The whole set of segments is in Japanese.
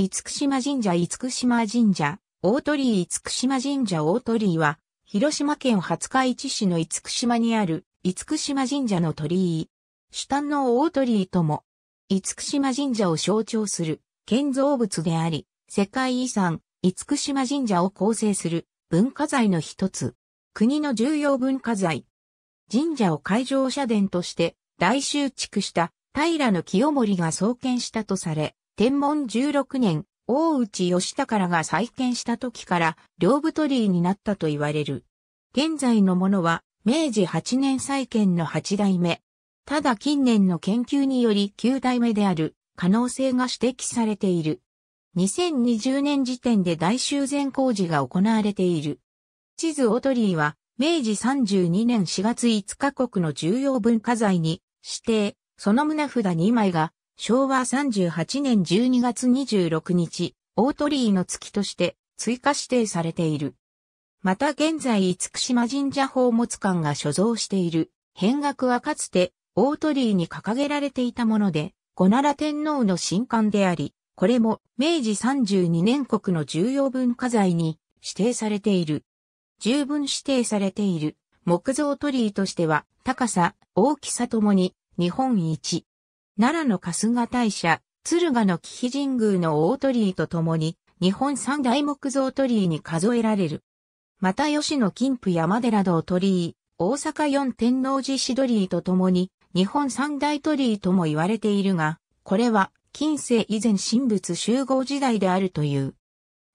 厳島神社厳島神社、大鳥居厳島神社大鳥居は、広島県廿日市市の厳島にある厳島神社の鳥居。主丹の大鳥居とも、厳島神社を象徴する建造物であり、世界遺産、厳島神社を構成する文化財の一つ。国の重要文化財。神社を会場社殿として大修築した平清盛が創建したとされ、天文16年、大内義らが再建した時から両部鳥居になったと言われる。現在のものは明治8年再建の8代目。ただ近年の研究により9代目である可能性が指摘されている。2020年時点で大修繕工事が行われている。地図オトリーは明治32年4月5日国の重要文化財に指定、その胸札2枚が昭和38年12月26日、大鳥居の月として追加指定されている。また現在、厳島神社宝物館が所蔵している、変額はかつて大鳥居に掲げられていたもので、五奈良天皇の神官であり、これも明治32年国の重要文化財に指定されている。十分指定されている木造鳥居としては高さ、大きさともに日本一。奈良の春日大社、敦賀の貴飛神宮の大鳥居とともに、日本三大木造鳥居に数えられる。また吉野金府山寺を鳥居、大阪四天王寺市鳥居とともに、日本三大鳥居とも言われているが、これは、近世以前神仏集合時代であるという。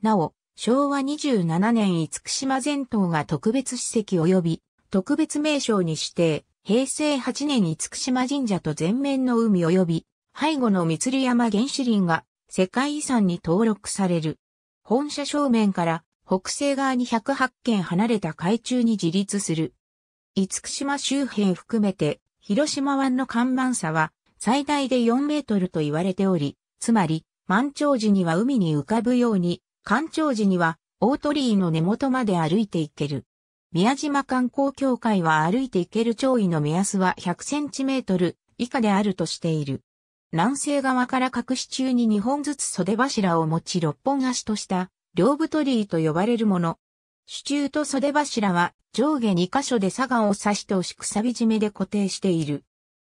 なお、昭和27年厳島全島が特別史跡及び、特別名称に指定、平成8年に筑島神社と前面の海及び、背後の三釣山原始林が世界遺産に登録される。本社正面から北西側に108軒離れた海中に自立する。厳島周辺含めて、広島湾の看板差は最大で4メートルと言われており、つまり、満潮時には海に浮かぶように、干潮時には大鳥居の根元まで歩いていける。宮島観光協会は歩いて行ける潮位の目安は100センチメートル以下であるとしている。南西側から各支柱に2本ずつ袖柱を持ち6本足とした両太りと呼ばれるもの。支柱と袖柱は上下2箇所で左岸を刺して押しくさび締めで固定している。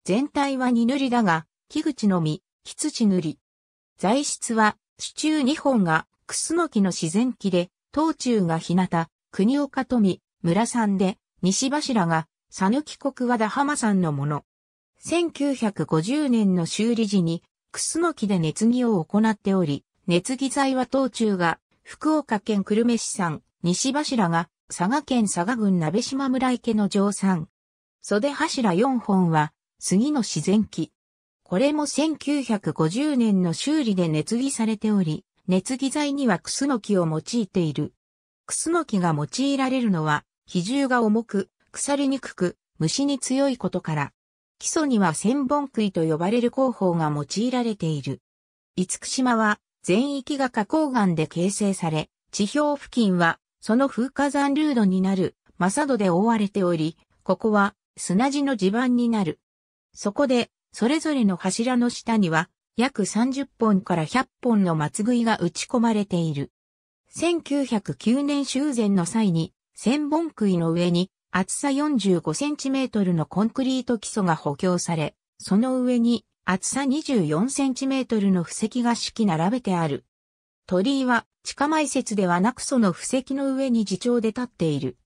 全体は二塗りだが、木口のみ、木土塗り。材質は支柱2本がクスノキの自然木で、東中が日向、国岡富、村んで、西柱が、佐き国和田浜さんのもの。1950年の修理時に、クスノキで熱着を行っており、熱着剤は当中が、福岡県久留米市産、西柱が、佐賀県佐賀郡鍋島村池の上産。袖柱4本は、杉の自然木。これも1950年の修理で熱着されており、熱着剤にはクスノキを用いている。クスノキが用いられるのは、比重が重く、腐りにくく、虫に強いことから、基礎には千本杭と呼ばれる工法が用いられている。五福島は全域が花崗岩で形成され、地表付近はその風火山流度になるマサドで覆われており、ここは砂地の地盤になる。そこで、それぞれの柱の下には、約30本から100本の松杭が打ち込まれている。1909年修繕の際に、千本杭の上に厚さ4 5トルのコンクリート基礎が補強され、その上に厚さ2 4トルの布石が式並べてある。鳥居は地下埋設ではなくその布石の上に自重で立っている。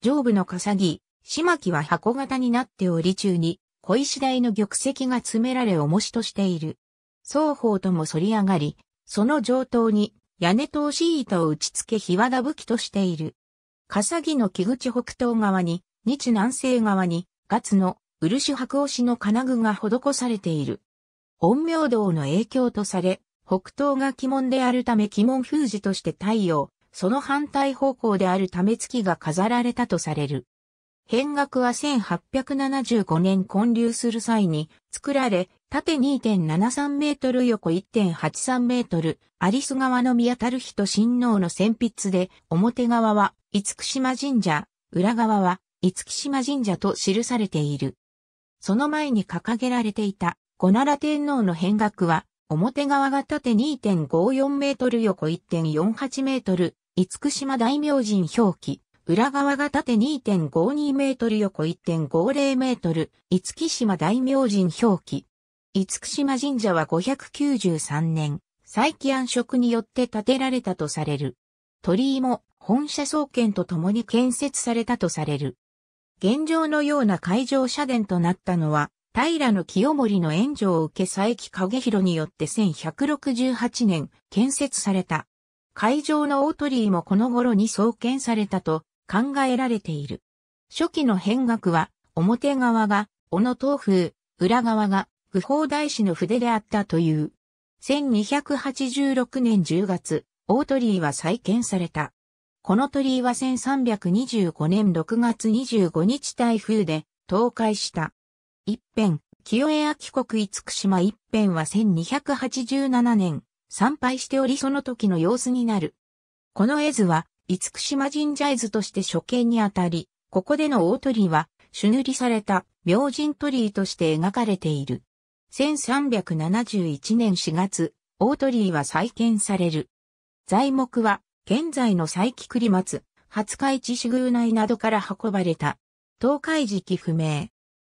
上部の笠木、島木は箱型になっており中に小石台の玉石が詰められ重しとしている。双方とも反り上がり、その上等に屋根通し板を打ち付け日和田武器としている。笠木の木口北東側に、日南西側に、月の漆白押しの金具が施されている。陰陽道の影響とされ、北東が鬼門であるため鬼門封じとして太陽、その反対方向であるため月が飾られたとされる。変額は1875年建立する際に作られ、縦2.73メートル横1.83メートル、アリス側の宮たる日と親王の線筆で、表側は厳島神社、裏側は、厳島神社と記されている。その前に掲げられていた、五奈良天皇の変額は、表側が縦2.54メートル横1.48メートル、厳島大明神表記、裏側が縦2.52メートル横1.50メートル、厳島大明神表記。厳島神社は593年、再起安職によって建てられたとされる。鳥居も本社総研と共に建設されたとされる。現状のような会場社殿となったのは、平清盛の援助を受け佐伯景弘によって1168年建設された。会場の大鳥居もこの頃に創建されたと考えられている。初期の変額は、表側が小野東風、裏側が具法大師の筆であったという。1286年10月、大鳥居は再建された。この鳥居は1325年6月25日台風で倒壊した。一辺、清江秋国五福島一辺は1287年、参拝しておりその時の様子になる。この絵図は、五福島神社絵図として初見にあたり、ここでの大鳥居は、朱塗りされた明神鳥居として描かれている。1371年4月、大鳥居は再建される。材木は、現在の佐伯栗松、廿日市市宮内などから運ばれた。東海時期不明。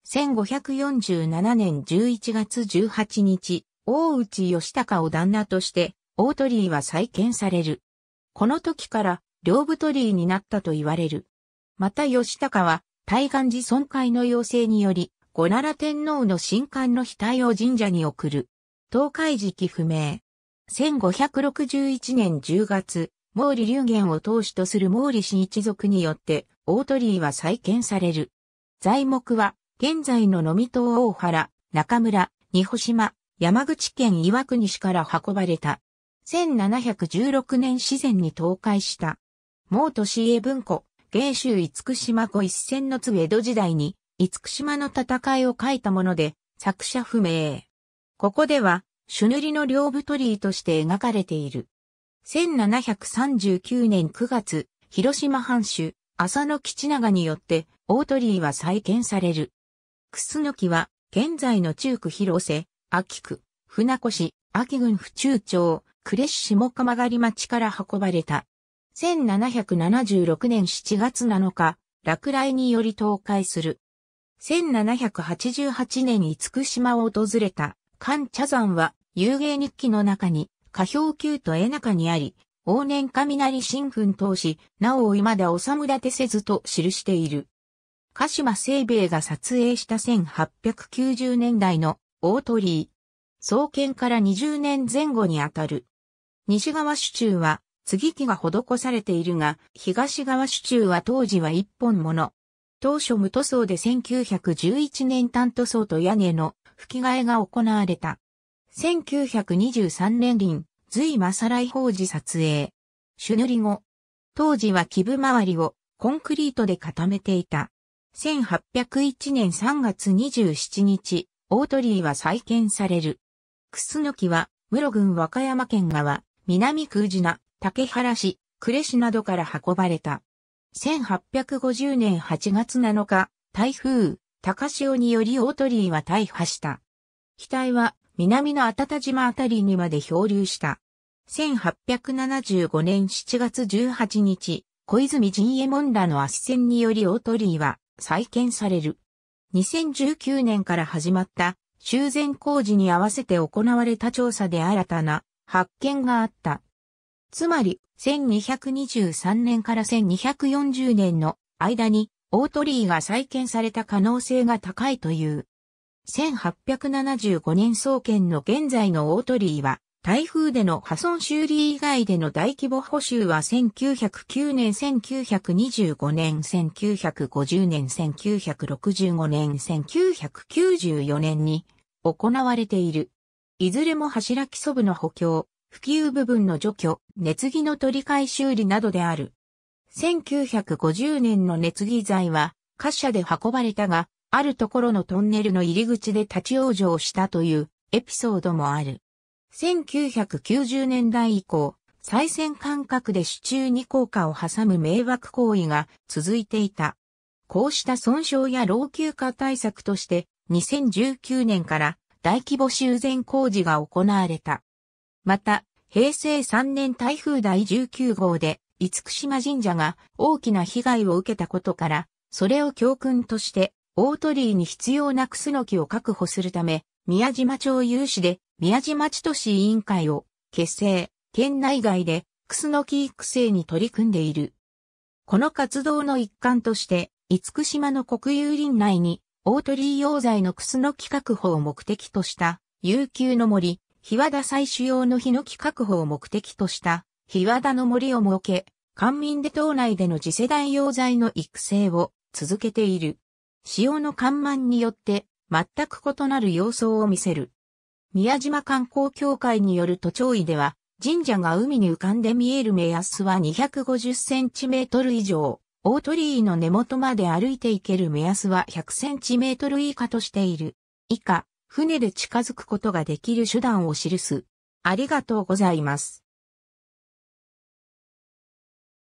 1547年11月18日、大内義高を旦那として、大鳥居は再建される。この時から、両部鳥居になったと言われる。また義高は、大願寺損壊の要請により、五奈良天皇の神官の額を神社に送る。東海時期不明。1561年10月、毛利龍言を当主とする毛利氏一族によって、大鳥居は再建される。材木は、現在の能み島大原、中村、二保島、山口県岩国市から運ばれた。1716年自然に倒壊した。毛利氏家文庫、芸五福島湖一線の津江戸時代に、五福島の戦いを書いたもので、作者不明。ここでは、朱塗りの両太鳥居として描かれている。1739年9月、広島藩主、浅野吉長によって、大鳥居は再建される。楠木は、現在の中区広瀬、安区、船越、安芸郡府中町、呉市下蒲刈町から運ばれた。1776年7月7日、落雷により倒壊する。1788年に厳島を訪れた、菅茶山は、遊芸日記の中に、下表級と江中にあり、往年雷新墳当時、なお未だ治む立てせずと記している。鹿島清兵衛が撮影した1890年代の大鳥居。創建から20年前後にあたる。西側手中は、継ぎ木が施されているが、東側手中は当時は一本もの。当初無塗装で1911年単塗装と屋根の吹き替えが行われた。1923年輪、隋正来法事撮影。朱塗り後。当時は木部周りをコンクリートで固めていた。1801年3月27日、大鳥居は再建される。楠スノは、室郡和歌山県側、南空な、竹原市、呉市などから運ばれた。1850年8月7日、台風、高潮により大鳥居は大破した。機体は南の温田島あたりにまで漂流した。1875年7月18日、小泉陣右衛門らの圧戦により大鳥居は再建される。2019年から始まった修繕工事に合わせて行われた調査で新たな発見があった。つまり、1223年から1240年の間に大鳥居が再建された可能性が高いという。1875年創建の現在の大鳥居は、台風での破損修理以外での大規模補修は1909年、1925年、1950年、1965年、1994年に行われている。いずれも柱基礎部の補強、普及部分の除去、熱着の取り替え修理などである。1950年の熱着材は、貨車で運ばれたが、あるところのトンネルの入り口で立ち往生したというエピソードもある。1990年代以降、再選感覚で手中に効果を挟む迷惑行為が続いていた。こうした損傷や老朽化対策として、2019年から大規模修繕工事が行われた。また、平成3年台風第19号で、五福島神社が大きな被害を受けたことから、それを教訓として大鳥居に必要なクスノキを確保するため、宮島町有志で宮島千歳委員会を結成、県内外でクスノキ育成に取り組んでいる。この活動の一環として、厳島の国有林内に大鳥居用材のクスノキ確保を目的とした悠久の森、日和田採取用のヒノキ確保を目的とした日和田の森を設け、官民で島内での次世代用材の育成を続けている。潮の緩慢によって全く異なる様相を見せる。宮島観光協会による都庁医では、神社が海に浮かんで見える目安は250センチメートル以上、大鳥居の根元まで歩いていける目安は100センチメートル以下としている。以下、船で近づくことができる手段を記す。ありがとうございます。